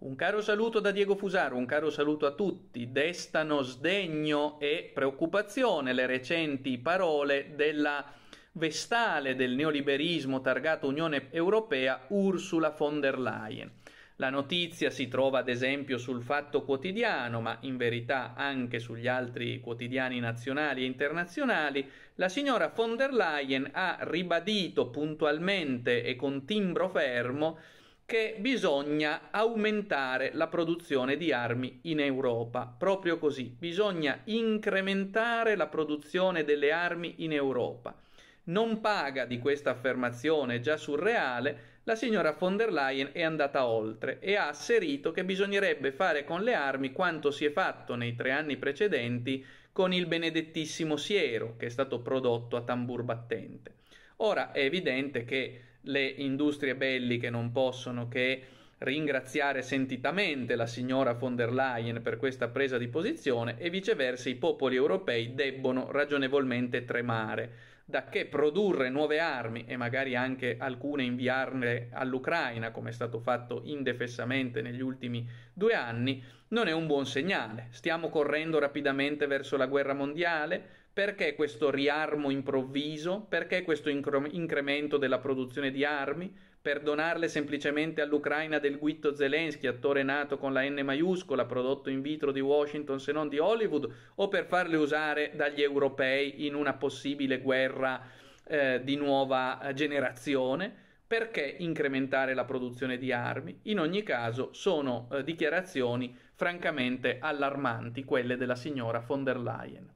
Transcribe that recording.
Un caro saluto da Diego Fusaro, un caro saluto a tutti. Destano sdegno e preoccupazione le recenti parole della vestale del neoliberismo targato Unione Europea Ursula von der Leyen. La notizia si trova ad esempio sul Fatto Quotidiano, ma in verità anche sugli altri quotidiani nazionali e internazionali, la signora von der Leyen ha ribadito puntualmente e con timbro fermo che bisogna aumentare la produzione di armi in Europa. Proprio così, bisogna incrementare la produzione delle armi in Europa. Non paga di questa affermazione già surreale, la signora von der Leyen è andata oltre e ha asserito che bisognerebbe fare con le armi quanto si è fatto nei tre anni precedenti con il benedettissimo siero che è stato prodotto a tambur battente. Ora è evidente che le industrie belliche non possono che ringraziare sentitamente la signora von der Leyen per questa presa di posizione e viceversa i popoli europei debbono ragionevolmente tremare, da che produrre nuove armi e magari anche alcune inviarne all'Ucraina, come è stato fatto indefessamente negli ultimi due anni, non è un buon segnale. Stiamo correndo rapidamente verso la guerra mondiale, perché questo riarmo improvviso? Perché questo incre- incremento della produzione di armi? Per donarle semplicemente all'Ucraina del Guitto Zelensky, attore nato con la N maiuscola, prodotto in vitro di Washington se non di Hollywood, o per farle usare dagli europei in una possibile guerra eh, di nuova eh, generazione? Perché incrementare la produzione di armi? In ogni caso sono eh, dichiarazioni francamente allarmanti quelle della signora von der Leyen.